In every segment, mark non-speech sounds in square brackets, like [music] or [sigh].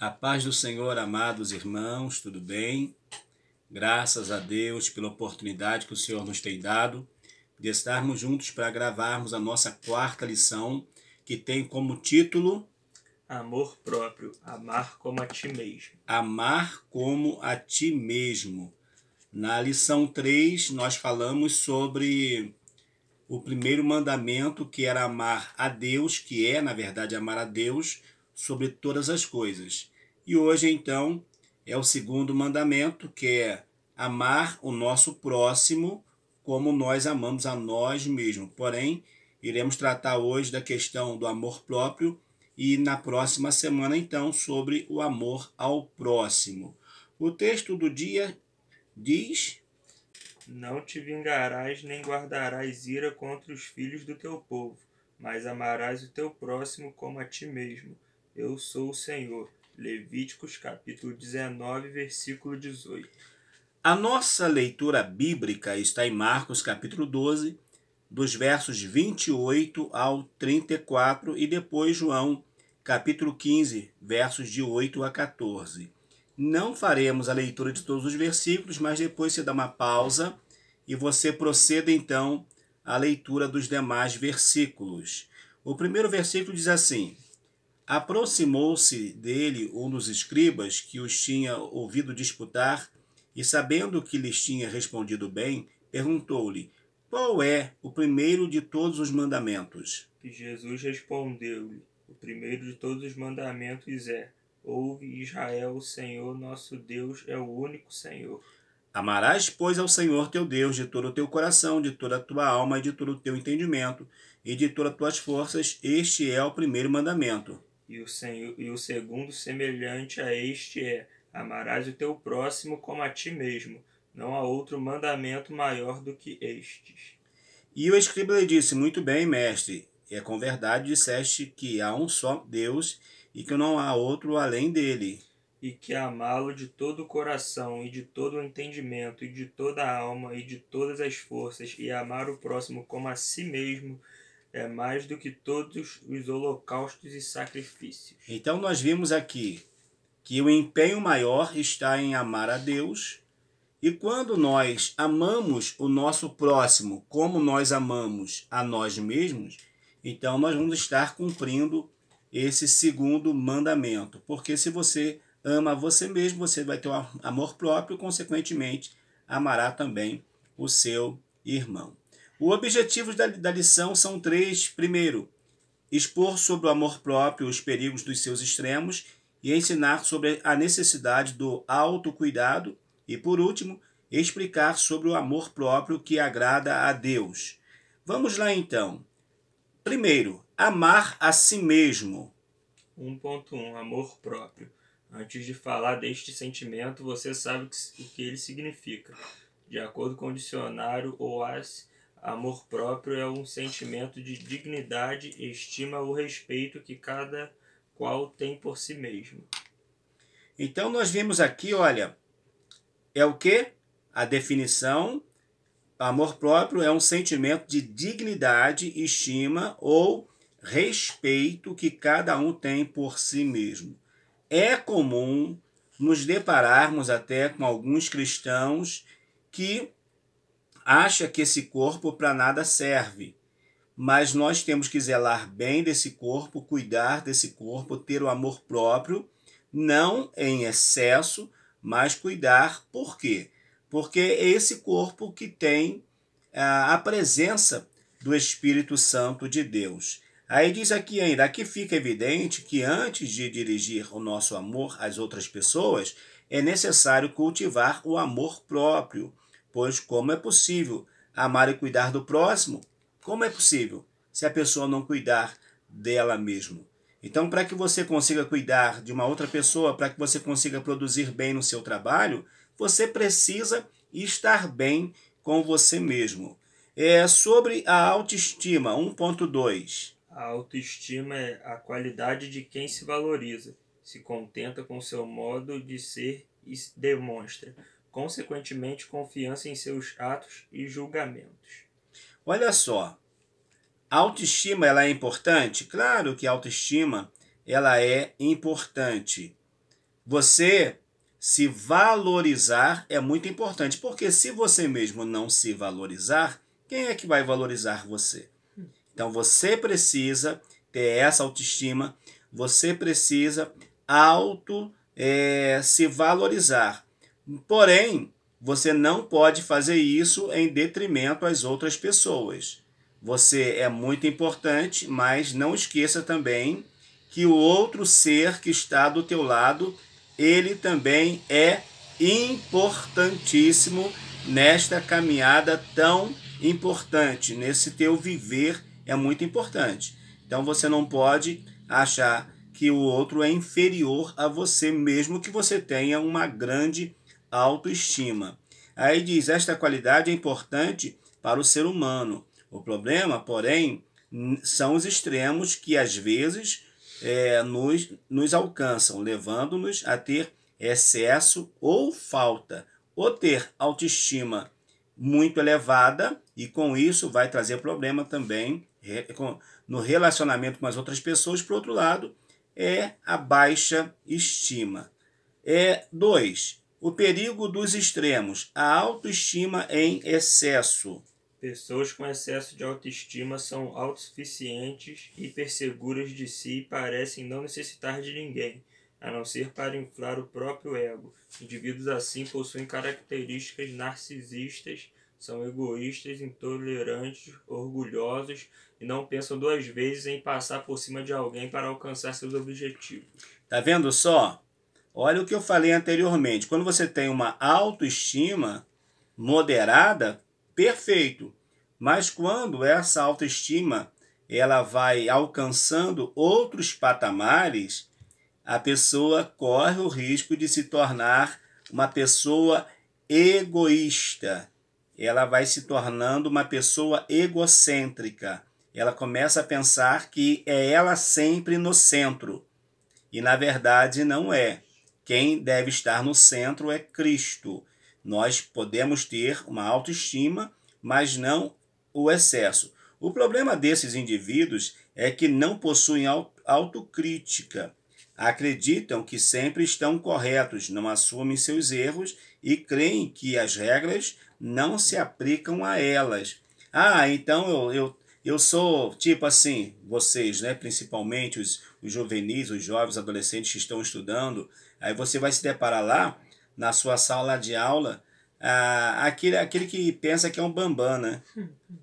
A paz do Senhor, amados irmãos, tudo bem? Graças a Deus pela oportunidade que o Senhor nos tem dado de estarmos juntos para gravarmos a nossa quarta lição, que tem como título Amor próprio, amar como a ti mesmo. Amar como a ti mesmo. Na lição 3, nós falamos sobre o primeiro mandamento, que era amar a Deus, que é, na verdade, amar a Deus sobre todas as coisas. E hoje, então, é o segundo mandamento, que é amar o nosso próximo como nós amamos a nós mesmos. Porém, iremos tratar hoje da questão do amor próprio e na próxima semana, então, sobre o amor ao próximo. O texto do dia diz: Não te vingarás nem guardarás ira contra os filhos do teu povo, mas amarás o teu próximo como a ti mesmo eu sou o Senhor. Levíticos capítulo 19, versículo 18. A nossa leitura bíblica está em Marcos capítulo 12, dos versos 28 ao 34 e depois João capítulo 15, versos de 8 a 14. Não faremos a leitura de todos os versículos, mas depois você dá uma pausa e você proceda então à leitura dos demais versículos. O primeiro versículo diz assim: Aproximou-se dele um dos escribas que os tinha ouvido disputar e, sabendo que lhes tinha respondido bem, perguntou-lhe: Qual é o primeiro de todos os mandamentos? E Jesus respondeu-lhe: O primeiro de todos os mandamentos é: Ouve Israel, o Senhor nosso Deus é o único Senhor. Amarás, pois, ao Senhor teu Deus de todo o teu coração, de toda a tua alma e de todo o teu entendimento e de todas as tuas forças. Este é o primeiro mandamento. E o, senhor, e o segundo semelhante a este é: Amarás o teu próximo como a ti mesmo. Não há outro mandamento maior do que estes. E o escriba lhe disse: Muito bem, mestre, é com verdade disseste que há um só Deus e que não há outro além dele. E que amá-lo de todo o coração, e de todo o entendimento, e de toda a alma, e de todas as forças, e amar o próximo como a si mesmo é mais do que todos os holocaustos e sacrifícios. Então nós vimos aqui que o empenho maior está em amar a Deus, e quando nós amamos o nosso próximo como nós amamos a nós mesmos, então nós vamos estar cumprindo esse segundo mandamento. Porque se você ama você mesmo, você vai ter um amor próprio, consequentemente, amará também o seu irmão. O objetivo da, da lição são três. Primeiro, expor sobre o amor próprio os perigos dos seus extremos e ensinar sobre a necessidade do autocuidado. E por último, explicar sobre o amor próprio que agrada a Deus. Vamos lá então. Primeiro, amar a si mesmo. 1.1 Amor próprio. Antes de falar deste sentimento, você sabe o que ele significa. De acordo com o dicionário OAS, Amor próprio é um sentimento de dignidade, estima ou respeito que cada qual tem por si mesmo. Então nós vimos aqui, olha, é o que? A definição Amor próprio é um sentimento de dignidade, estima ou respeito que cada um tem por si mesmo. É comum nos depararmos até com alguns cristãos que acha que esse corpo para nada serve, mas nós temos que zelar bem desse corpo, cuidar desse corpo, ter o amor próprio, não em excesso, mas cuidar. Por quê? Porque é esse corpo que tem ah, a presença do Espírito Santo de Deus. Aí diz aqui ainda, aqui fica evidente que antes de dirigir o nosso amor às outras pessoas, é necessário cultivar o amor próprio. Pois como é possível amar e cuidar do próximo? Como é possível se a pessoa não cuidar dela mesma? Então, para que você consiga cuidar de uma outra pessoa, para que você consiga produzir bem no seu trabalho, você precisa estar bem com você mesmo. É sobre a autoestima, 1.2. A autoestima é a qualidade de quem se valoriza, se contenta com seu modo de ser e demonstra consequentemente confiança em seus atos e julgamentos. Olha só, a autoestima ela é importante? Claro que a autoestima ela é importante. Você se valorizar é muito importante, porque se você mesmo não se valorizar, quem é que vai valorizar você? Então você precisa ter essa autoestima, você precisa auto é, se valorizar. Porém, você não pode fazer isso em detrimento às outras pessoas. Você é muito importante, mas não esqueça também que o outro ser que está do teu lado, ele também é importantíssimo nesta caminhada tão importante, nesse teu viver é muito importante. Então você não pode achar que o outro é inferior a você, mesmo que você tenha uma grande autoestima. Aí diz: esta qualidade é importante para o ser humano. O problema, porém, são os extremos que às vezes é, nos, nos alcançam, levando-nos a ter excesso ou falta, ou ter autoestima muito elevada, e com isso vai trazer problema também no relacionamento com as outras pessoas. Por outro lado, é a baixa estima. É, dois, o perigo dos extremos, a autoestima em excesso. Pessoas com excesso de autoestima são autossuficientes, hiperseguras de si e parecem não necessitar de ninguém, a não ser para inflar o próprio ego. Indivíduos assim possuem características narcisistas, são egoístas, intolerantes, orgulhosos e não pensam duas vezes em passar por cima de alguém para alcançar seus objetivos. Tá vendo só? Olha o que eu falei anteriormente. Quando você tem uma autoestima moderada, perfeito. Mas quando essa autoestima ela vai alcançando outros patamares, a pessoa corre o risco de se tornar uma pessoa egoísta. Ela vai se tornando uma pessoa egocêntrica. Ela começa a pensar que é ela sempre no centro. E na verdade não é. Quem deve estar no centro é Cristo. Nós podemos ter uma autoestima, mas não o excesso. O problema desses indivíduos é que não possuem autocrítica. Acreditam que sempre estão corretos, não assumem seus erros e creem que as regras não se aplicam a elas. Ah, então eu, eu, eu sou tipo assim, vocês, né, principalmente os, os juvenis, os jovens, adolescentes que estão estudando, Aí você vai se deparar lá, na sua sala de aula, ah, aquele, aquele que pensa que é um bambam, né?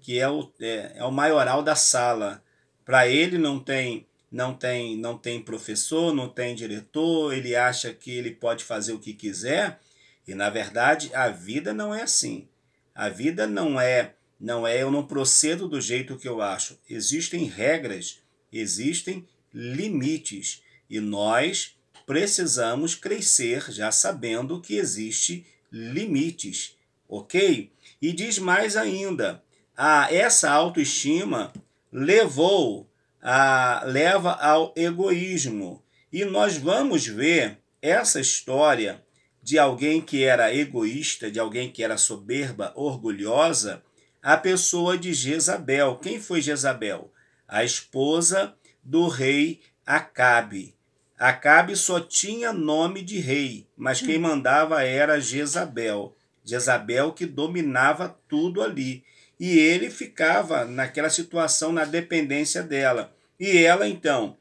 Que é o, é, é o maioral da sala. Para ele não tem não tem não tem professor, não tem diretor, ele acha que ele pode fazer o que quiser. E na verdade, a vida não é assim. A vida não é não é eu não procedo do jeito que eu acho. Existem regras, existem limites e nós precisamos crescer já sabendo que existe limites, ok? E diz mais ainda, a ah, essa autoestima levou a leva ao egoísmo e nós vamos ver essa história de alguém que era egoísta, de alguém que era soberba, orgulhosa, a pessoa de Jezabel. Quem foi Jezabel? A esposa do rei Acabe. Acabe só tinha nome de rei, mas quem hum. mandava era Jezabel. Jezabel que dominava tudo ali. E ele ficava naquela situação, na dependência dela. E ela, então,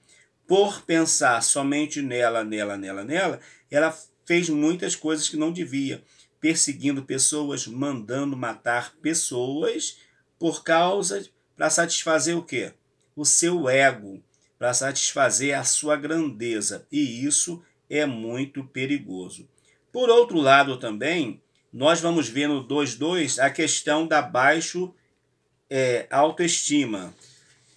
por pensar somente nela, nela, nela, nela, ela fez muitas coisas que não devia, perseguindo pessoas, mandando matar pessoas por causa para satisfazer o quê? O seu ego para satisfazer a sua grandeza, e isso é muito perigoso. Por outro lado, também, nós vamos ver no 2.2 a questão da baixa é, autoestima.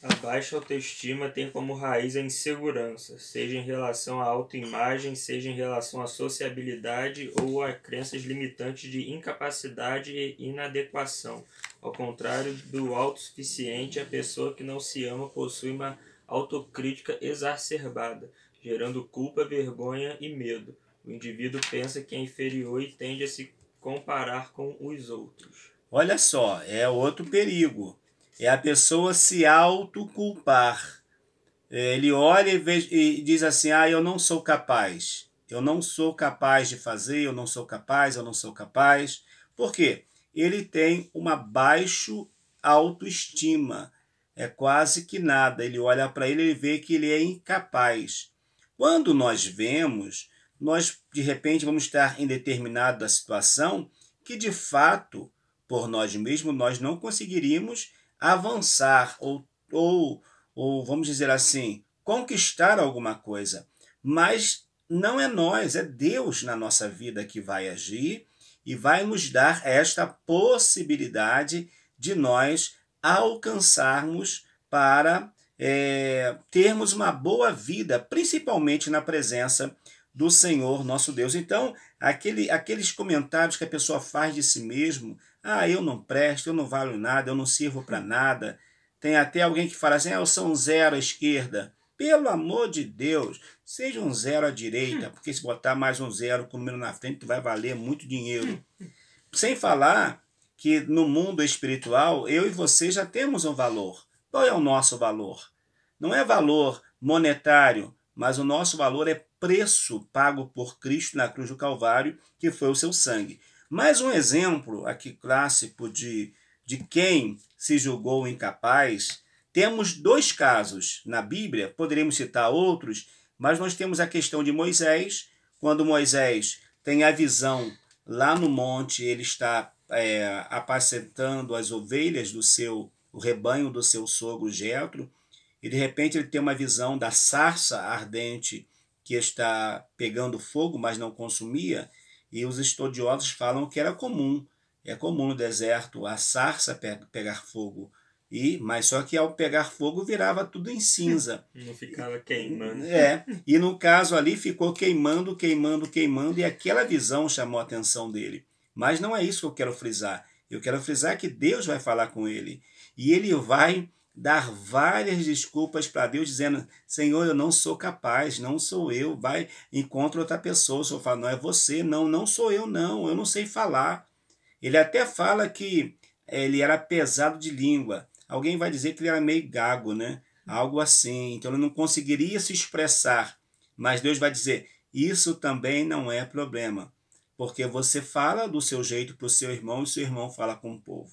A baixa autoestima tem como raiz a insegurança, seja em relação à autoimagem, seja em relação à sociabilidade ou a crenças limitantes de incapacidade e inadequação. Ao contrário do autossuficiente, a pessoa que não se ama possui uma autocrítica exacerbada, gerando culpa, vergonha e medo. O indivíduo pensa que é inferior e tende a se comparar com os outros. Olha só, é outro perigo. É a pessoa se autoculpar. É, ele olha e, vê, e diz assim: ah, eu não sou capaz. Eu não sou capaz de fazer, eu não sou capaz, eu não sou capaz. Por quê? Ele tem uma baixa autoestima é quase que nada. Ele olha para ele e vê que ele é incapaz. Quando nós vemos, nós de repente vamos estar em determinada situação que de fato, por nós mesmos, nós não conseguiríamos avançar ou, ou, ou vamos dizer assim, conquistar alguma coisa. Mas não é nós, é Deus na nossa vida que vai agir e vai nos dar esta possibilidade de nós alcançarmos para é, termos uma boa vida, principalmente na presença do Senhor nosso Deus. Então, aquele, aqueles comentários que a pessoa faz de si mesmo, ah, eu não presto, eu não valho nada, eu não sirvo para nada. Tem até alguém que fala assim, ah, eu sou um zero à esquerda. Pelo amor de Deus, seja um zero à direita, porque se botar mais um zero com o número na frente, vai valer muito dinheiro. Sem falar que no mundo espiritual eu e você já temos um valor. Qual é o nosso valor? Não é valor monetário, mas o nosso valor é preço pago por Cristo na cruz do Calvário, que foi o seu sangue. Mais um exemplo aqui clássico de, de quem se julgou incapaz. Temos dois casos na Bíblia, poderíamos citar outros, mas nós temos a questão de Moisés, quando Moisés tem a visão lá no monte, ele está é, apacentando as ovelhas do seu o rebanho do seu sogro Jetro, e de repente ele tem uma visão da sarça ardente que está pegando fogo, mas não consumia, e os estudiosos falam que era comum, é comum no deserto a sarça pe pegar fogo, e mas só que ao pegar fogo virava tudo em cinza. [laughs] Não ficava queimando. É, e no caso ali ficou queimando, queimando, queimando, e aquela visão chamou a atenção dele. Mas não é isso que eu quero frisar. Eu quero frisar que Deus vai falar com ele. E ele vai dar várias desculpas para Deus, dizendo: Senhor, eu não sou capaz, não sou eu. Vai, encontra outra pessoa. O Senhor fala: Não é você, não, não sou eu, não, eu não sei falar. Ele até fala que eh, ele era pesado de língua. Alguém vai dizer que ele era meio gago, né? Algo assim. Então ele não conseguiria se expressar. Mas Deus vai dizer: Isso também não é problema porque você fala do seu jeito para o seu irmão e seu irmão fala com o povo.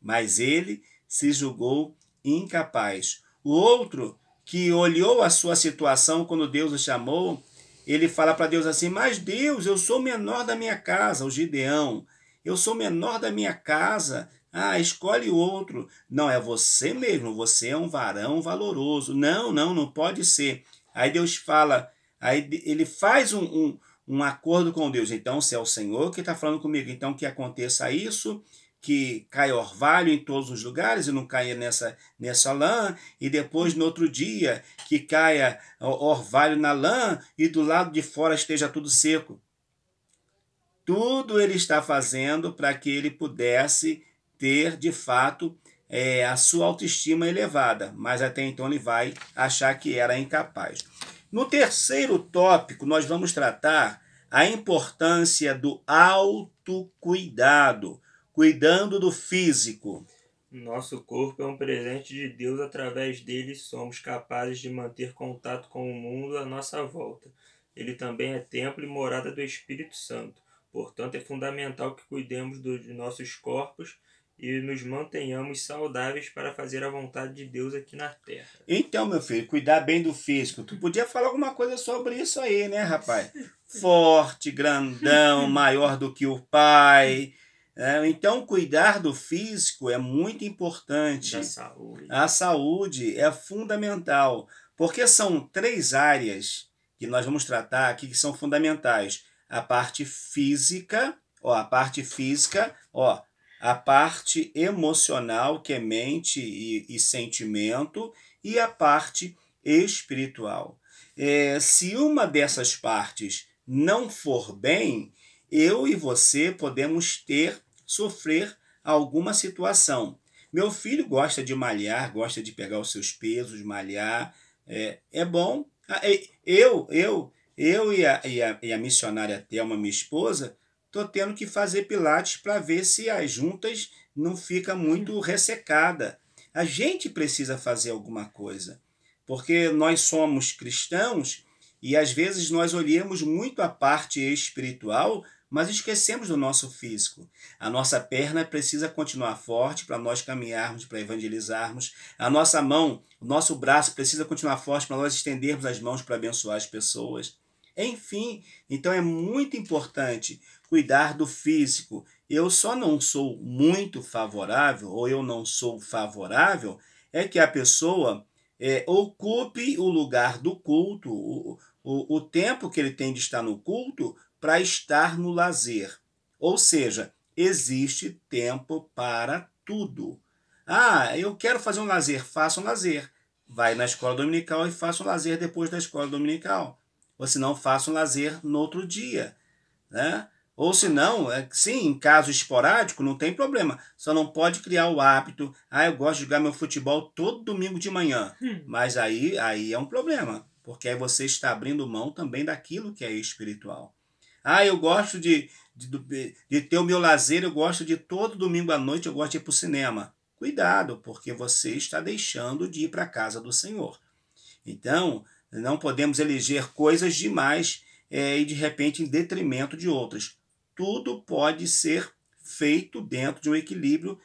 Mas ele se julgou incapaz. O outro que olhou a sua situação quando Deus o chamou, ele fala para Deus assim: Mas Deus, eu sou menor da minha casa, o Gideão, eu sou menor da minha casa. Ah, escolhe outro. Não, é você mesmo, você é um varão valoroso. Não, não, não pode ser. Aí Deus fala, aí ele faz um, um um acordo com Deus. Então, se é o Senhor que está falando comigo, então que aconteça isso, que caia orvalho em todos os lugares e não caia nessa, nessa lã, e depois no outro dia que caia orvalho na lã e do lado de fora esteja tudo seco. Tudo ele está fazendo para que ele pudesse ter de fato é, a sua autoestima elevada, mas até então ele vai achar que era incapaz. No terceiro tópico, nós vamos tratar a importância do autocuidado, cuidando do físico. Nosso corpo é um presente de Deus, através dele somos capazes de manter contato com o mundo à nossa volta. Ele também é templo e morada do Espírito Santo. Portanto, é fundamental que cuidemos dos nossos corpos e nos mantenhamos saudáveis para fazer a vontade de Deus aqui na terra. Então, meu filho, cuidar bem do físico. Tu podia falar alguma coisa sobre isso aí, né, rapaz? [laughs] Forte, grandão, maior do que o pai. É, então, cuidar do físico é muito importante. Da saúde. A saúde é fundamental, porque são três áreas que nós vamos tratar aqui que são fundamentais. A parte física, ó, a parte física, ó, a parte emocional, que é mente e, e sentimento, e a parte espiritual. É, se uma dessas partes não for bem, eu e você podemos ter, sofrer alguma situação. Meu filho gosta de malhar, gosta de pegar os seus pesos, malhar. É, é bom. Ah, é, eu, eu, eu e a, e a, e a missionária Thelma, minha esposa, tô tendo que fazer pilates para ver se as juntas não fica muito ressecada. A gente precisa fazer alguma coisa, porque nós somos cristãos e às vezes nós olhamos muito a parte espiritual, mas esquecemos do nosso físico. A nossa perna precisa continuar forte para nós caminharmos, para evangelizarmos. A nossa mão, o nosso braço precisa continuar forte para nós estendermos as mãos para abençoar as pessoas. Enfim, então é muito importante cuidar do físico. Eu só não sou muito favorável, ou eu não sou favorável, é que a pessoa é, ocupe o lugar do culto, o, o, o tempo que ele tem de estar no culto, para estar no lazer. Ou seja, existe tempo para tudo. Ah, eu quero fazer um lazer, faça um lazer. Vai na escola dominical e faça um lazer depois da escola dominical. Ou se não, faça um lazer no outro dia. Né? Ou se não, é, sim, em caso esporádico, não tem problema. Só não pode criar o hábito, ah, eu gosto de jogar meu futebol todo domingo de manhã. Hum. Mas aí, aí é um problema, porque aí você está abrindo mão também daquilo que é espiritual. Ah, eu gosto de, de, de ter o meu lazer, eu gosto de todo domingo à noite, eu gosto de ir para o cinema. Cuidado, porque você está deixando de ir para a casa do Senhor. Então, não podemos eleger coisas demais é, e de repente em detrimento de outras tudo pode ser feito dentro de um equilíbrio,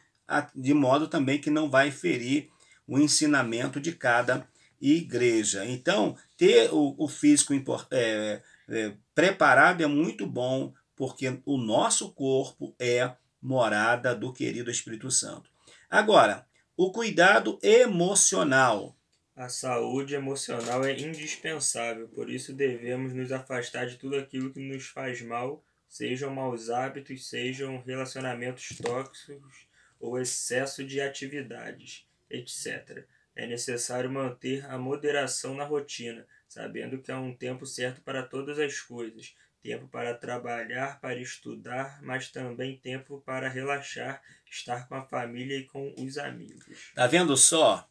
de modo também que não vai ferir o ensinamento de cada igreja. Então, ter o, físico é, é, preparado é muito bom, porque o nosso corpo é morada do querido Espírito Santo. Agora, o cuidado emocional. A saúde emocional é indispensável, por isso devemos nos afastar de tudo aquilo que nos faz mal sejam maus hábitos, sejam relacionamentos tóxicos ou excesso de atividades, etc. É necessário manter a moderação na rotina, sabendo que há um tempo certo para todas as coisas, tempo para trabalhar, para estudar, mas também tempo para relaxar, estar com a família e com os amigos. Tá vendo só?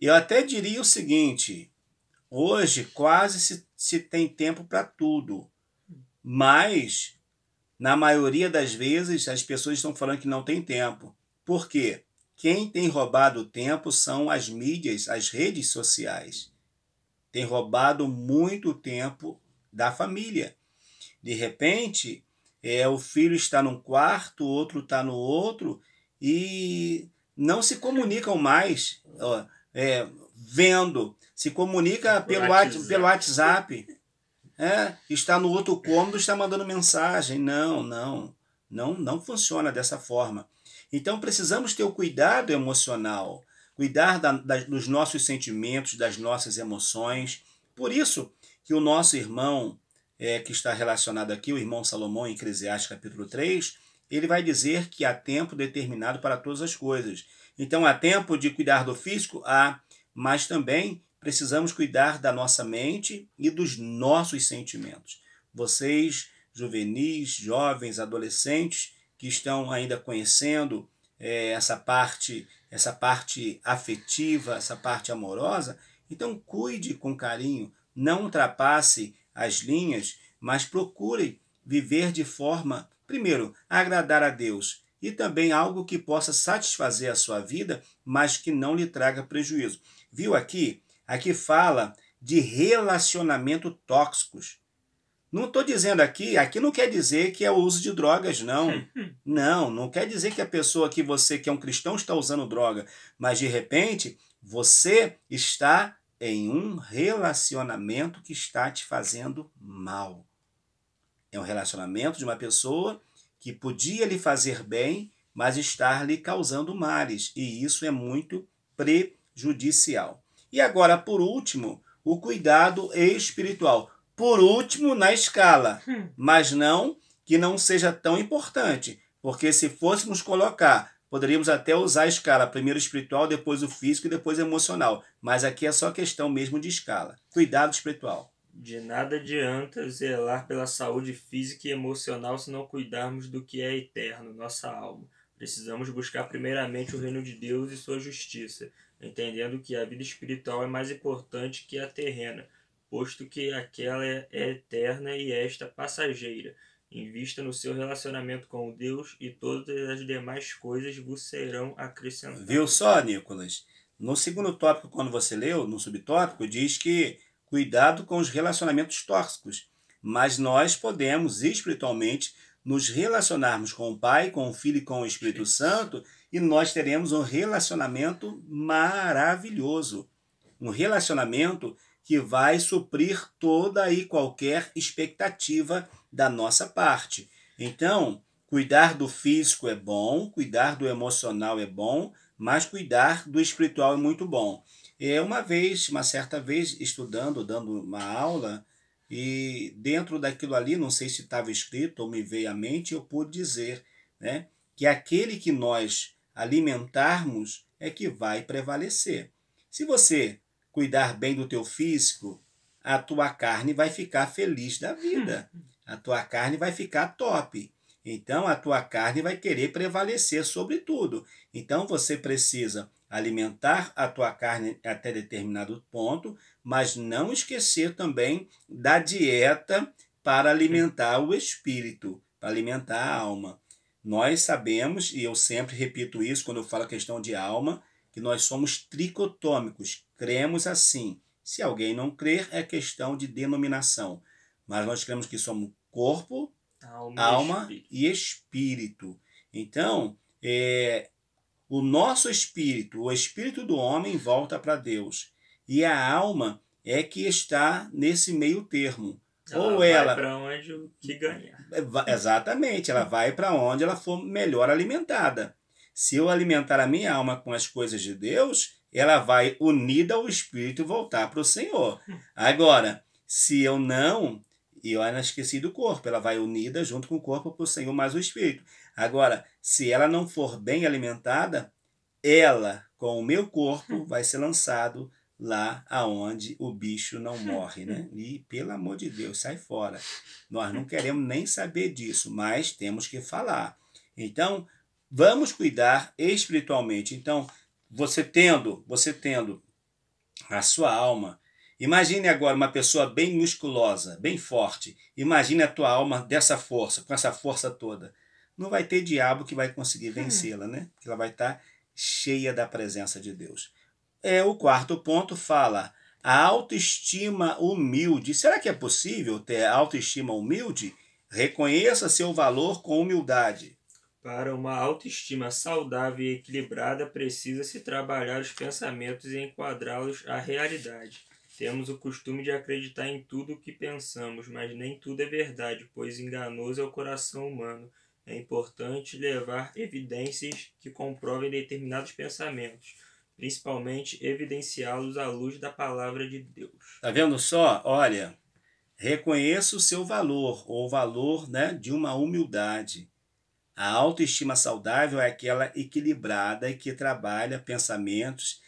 Eu até diria o seguinte: hoje quase se, se tem tempo para tudo, mas na maioria das vezes, as pessoas estão falando que não tem tempo. Por quê? Quem tem roubado o tempo são as mídias, as redes sociais. Tem roubado muito tempo da família. De repente, é, o filho está num quarto, o outro está no outro e não se comunicam mais ó, é, vendo, se comunica pelo, WhatsApp. Pelo WhatsApp é, está no outro cômodo, está mandando mensagem. Não, não, não, não funciona dessa forma. Então precisamos ter o cuidado emocional, cuidar da, da, dos nossos sentimentos, das nossas emoções. Por isso que o nosso irmão, é, que está relacionado aqui, o irmão Salomão, em Eclesiastes capítulo 3, ele vai dizer que há tempo determinado para todas as coisas. Então há tempo de cuidar do físico? Há, mas também precisamos cuidar da nossa mente e dos nossos sentimentos. Vocês, juvenis, jovens, adolescentes, que estão ainda conhecendo é, essa parte, essa parte afetiva, essa parte amorosa, então cuide com carinho, não ultrapasse as linhas, mas procure viver de forma, primeiro, agradar a Deus e também algo que possa satisfazer a sua vida, mas que não lhe traga prejuízo. Viu aqui Aqui fala de relacionamento tóxicos. Não estou dizendo aqui, aqui não quer dizer que é o uso de drogas, não. [laughs] Hum. Não, não quer dizer que a pessoa que você, que é um cristão, está usando droga. Mas de repente, você está em um relacionamento que está te fazendo mal. É um relacionamento de uma pessoa que podia lhe fazer bem, mas está lhe causando males. E isso é muito prejudicial. E agora, por último, o cuidado espiritual. Por último na escala, hum. mas não que não seja tão importante, porque se fôssemos colocar, poderíamos até usar a escala, primeiro espiritual, depois o físico e depois emocional, mas aqui é só questão mesmo de escala. Cuidado espiritual. De nada adianta zelar pela saúde física e emocional se não cuidarmos do que é eterno, nossa alma. Precisamos buscar primeiramente o reino de Deus e sua justiça, entendendo que a vida espiritual é mais importante que a terrena, posto que aquela é eterna e esta passageira. Invista no seu relacionamento com Deus e todas as demais coisas vos serão acrescentadas. Viu só, Nicolas? No segundo tópico, quando você leu, no subtópico, diz que cuidado com os relacionamentos tóxicos, mas nós podemos espiritualmente nos relacionarmos com o Pai, com o Filho e com o Espírito Santo, e nós teremos um relacionamento maravilhoso. Um relacionamento que vai suprir toda e qualquer expectativa da nossa parte. Então, cuidar do físico é bom, cuidar do emocional é bom, mas cuidar do espiritual é muito bom. É uma vez, uma certa vez, estudando, dando uma aula, e dentro daquilo ali, não sei se estava escrito ou me veio à mente, eu pude dizer né, que aquele que nós alimentarmos é que vai prevalecer. Se você cuidar bem do teu físico, a tua carne vai ficar feliz da vida. Hum. A tua carne vai ficar top. Então a tua carne vai querer prevalecer sobre tudo. Então você precisa alimentar a tua carne até determinado ponto mas não esquecer também da dieta para alimentar o espírito, para alimentar a alma. Nós sabemos, e eu sempre repito isso quando eu falo a questão de alma, que nós somos tricotômicos, cremos assim. Se alguém não crer, é questão de denominação. Mas nós cremos que somos corpo, alma, alma e, espírito. e espírito. Então, é, o nosso espírito, o espírito do homem volta para Deus. E a alma é que está nesse meio termo. Ela ou ela vai para onde o que ganhar. É, exatamente, ela vai para onde ela for melhor alimentada. Se eu alimentar a minha alma com as coisas de Deus, ela vai unida ao espírito voltar para o Senhor. Agora, se eu não, eu ainda esqueci do corpo, ela vai unida junto com o corpo para o Senhor mais o espírito. Agora, se ela não for bem alimentada, ela com o meu corpo [laughs] vai ser lançado lá aonde o bicho não morre, né? [laughs] E pelo amor de Deus, sai fora. Nós não queremos nem saber disso, mas temos que falar. Então, vamos cuidar espiritualmente. Então, você tendo, você tendo a sua alma, imagine agora uma pessoa bem musculosa, bem forte. Imagine a tua alma dessa força, com essa força toda. Não vai ter diabo que vai conseguir hum. vencê-la, né? ela vai estar tá cheia da presença de Deus é, o quarto ponto fala a autoestima humilde. Será que é possível ter autoestima humilde? Reconheça seu valor com humildade. Para uma autoestima saudável e equilibrada, precisa-se trabalhar os pensamentos e enquadrá-los à realidade. Temos o costume de acreditar em tudo o que pensamos, mas nem tudo é verdade, pois enganoso é o coração humano. É importante levar evidências que comprovem determinados pensamentos principalmente evidenciá-los à luz da palavra de Deus. Tá vendo só? Olha, reconheça o seu valor, ou o valor né, de uma humildade. A autoestima saudável é aquela equilibrada e que trabalha pensamentos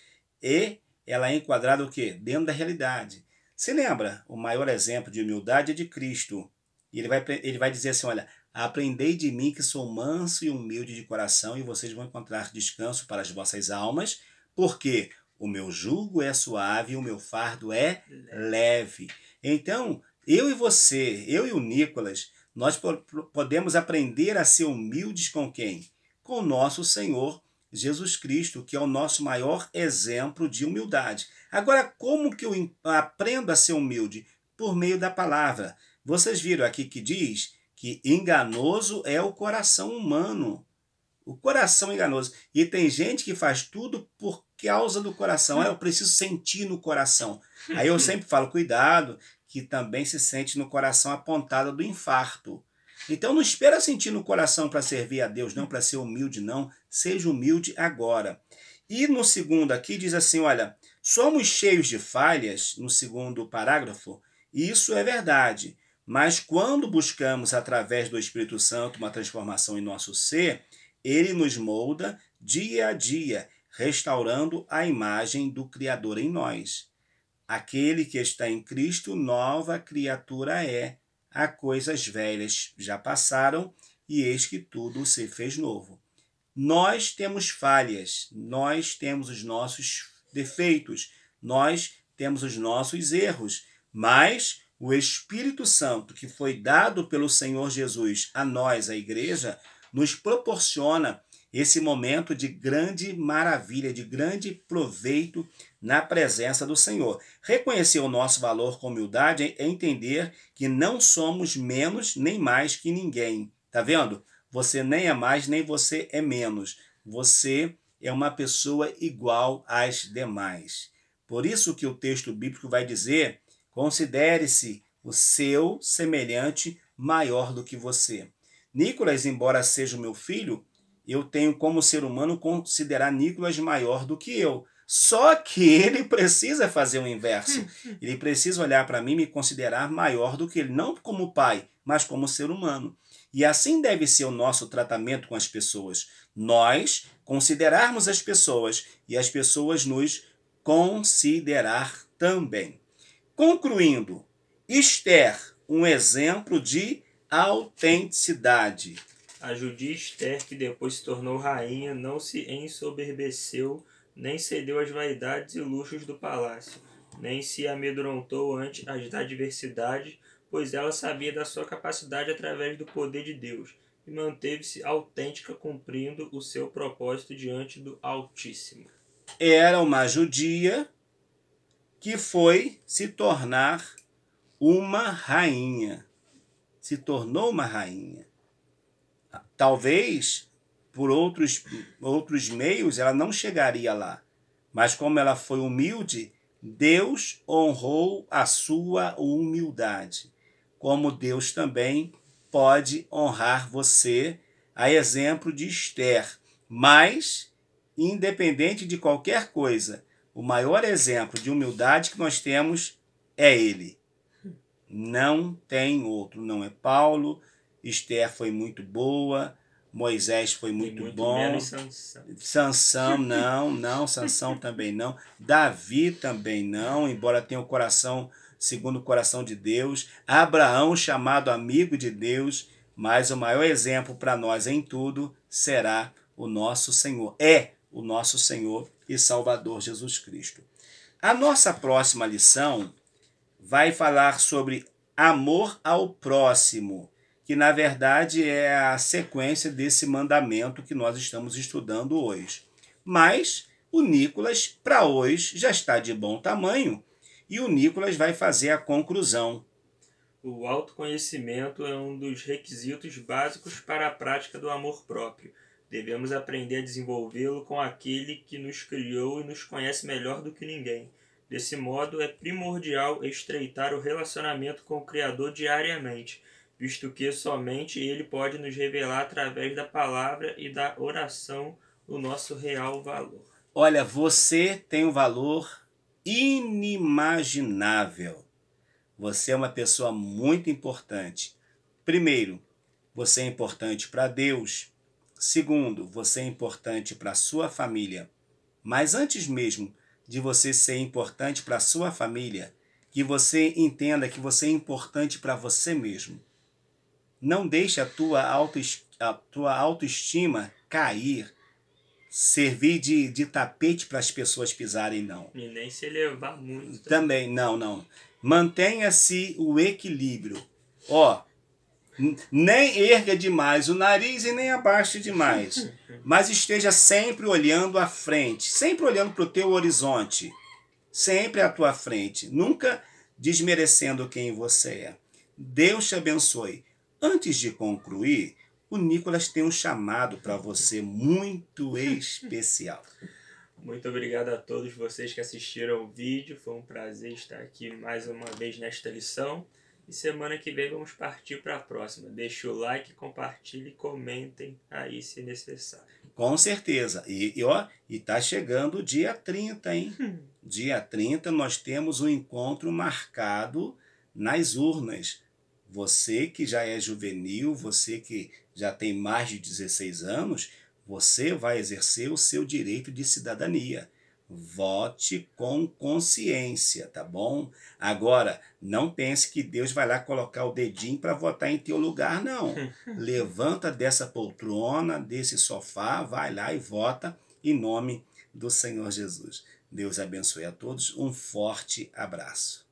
e ela é enquadrada o quê? Dentro da realidade. Se lembra, o maior exemplo de humildade é de Cristo. Ele vai, ele vai dizer assim: olha, aprendei de mim que sou manso e humilde de coração, e vocês vão encontrar descanso para as vossas almas, porque o meu jugo é suave e o meu fardo é leve. Então, eu e você, eu e o Nicolas, nós podemos aprender a ser humildes com quem? Com nosso Senhor Jesus Cristo, que é o nosso maior exemplo de humildade. Agora, como que eu aprendo a ser humilde? Por meio da palavra. Vocês viram aqui que diz que enganoso é o coração humano. O coração enganoso. E tem gente que faz tudo por causa do coração. Ah, eu preciso sentir no coração. Aí eu [laughs] sempre falo, cuidado, que também se sente no coração a pontada do infarto. Então não espera sentir no coração para servir a Deus, não para ser humilde, não. Seja humilde agora. E no segundo aqui diz assim, olha, somos cheios de falhas, no segundo parágrafo, isso é verdade. Mas quando buscamos através do Espírito Santo uma transformação em nosso ser, ele nos molda dia a dia, restaurando a imagem do Criador em nós. Aquele que está em Cristo, nova criatura é. Há coisas velhas já passaram e eis que tudo se fez novo. Nós temos falhas, nós temos os nossos defeitos, nós temos os nossos erros, mas o Espírito Santo que foi dado pelo Senhor Jesus a nós, a igreja, nos proporciona esse momento de grande maravilha, de grande proveito na presença do Senhor. Reconhecer o nosso valor com humildade é entender que não somos menos nem mais que ninguém. Tá vendo? Você nem é mais, nem você é menos. Você é uma pessoa igual às demais. Por isso que o texto bíblico vai dizer: considere-se o seu semelhante maior do que você. Nicolas, embora seja o meu filho, eu tenho como ser humano considerar Nicolas maior do que eu. Só que [laughs] ele precisa fazer o inverso. [laughs] Ele precisa olhar para mim e me considerar maior do que ele, não como pai, mas como ser humano. E assim deve ser o nosso tratamento com as pessoas. Nós considerarmos as pessoas e as pessoas nos considerar também. Concluindo, Esther, um exemplo de autenticidade. A judia Esther, que depois se tornou rainha, não se ensoberbeceu, nem cedeu às vaidades e luxos do palácio, nem se amedrontou ante as adversidades, pois ela sabia da sua capacidade através do poder de Deus e manteve-se autêntica, cumprindo o seu propósito diante do Altíssimo. Era uma judia que foi se tornar uma rainha se tornou uma rainha. Talvez por outros, outros meios ela não chegaria lá, mas como ela foi humilde, Deus honrou a sua humildade, como Deus também pode honrar você, a exemplo de Esther. Mas, independente de qualquer coisa, o maior exemplo de humildade que nós temos é ele. Não tem outro, não é Paulo. Esther foi muito boa, Moisés foi muito, muito bom. Menos Sansão. Sansão [laughs] não, não, Sansão também não. Davi também não, embora tenha o coração segundo o coração de Deus. Abraão chamado amigo de Deus, mas o maior exemplo para nós em tudo será o nosso Senhor. É o nosso Senhor e Salvador Jesus Cristo. A nossa próxima lição vai falar sobre amor ao próximo, que na verdade é a sequência desse mandamento que nós estamos estudando hoje. Mas o Nicolas, para hoje, já está de bom tamanho e o Nicolas vai fazer a conclusão. O autoconhecimento é um dos requisitos básicos para a prática do amor próprio. Devemos aprender a desenvolvê-lo com aquele que nos criou e nos conhece melhor do que ninguém. Desse modo, é primordial estreitar o relacionamento com o Criador diariamente, visto que somente Ele pode nos revelar através da palavra e da oração o nosso real valor. Olha, você tem um valor inimaginável. Você é uma pessoa muito importante. Primeiro, você é importante para Deus. Segundo, você é importante para sua família. Mas antes mesmo de você ser importante para a sua família, que você entenda que você é importante para você mesmo. Não deixe a tua, auto, a tua autoestima cair, servir de, de tapete para as pessoas pisarem, não. E nem se elevar muito. Também, não, não. Mantenha-se o equilíbrio. Ó, nem erga demais o nariz e nem abaixe demais, [laughs] mas esteja sempre olhando à frente, sempre olhando para o teu horizonte, sempre à tua frente, nunca desmerecendo quem você é. Deus te abençoe. Antes de concluir, o Nicolas tem um chamado para você muito [laughs] especial. Muito obrigado a todos vocês que assistiram o vídeo. Foi um prazer estar aqui mais uma vez nesta lição. E semana que vem vamos partir para a próxima. Deixa o like, compartilhe, comentem aí se necessário. Com certeza. E, e ó, e tá chegando o dia 30, hein? Hum. Dia 30 nós temos um encontro marcado nas urnas. Você que já é juvenil, você que já tem mais de 16 anos, você vai exercer o seu direito de cidadania. Vote com consciência, tá bom? Agora, não pense que Deus vai lá colocar o dedinho para votar em teu lugar, não. [laughs] Levanta dessa poltrona, desse sofá, vai lá e vota em nome do Senhor Jesus. Deus abençoe a todos. Um forte abraço.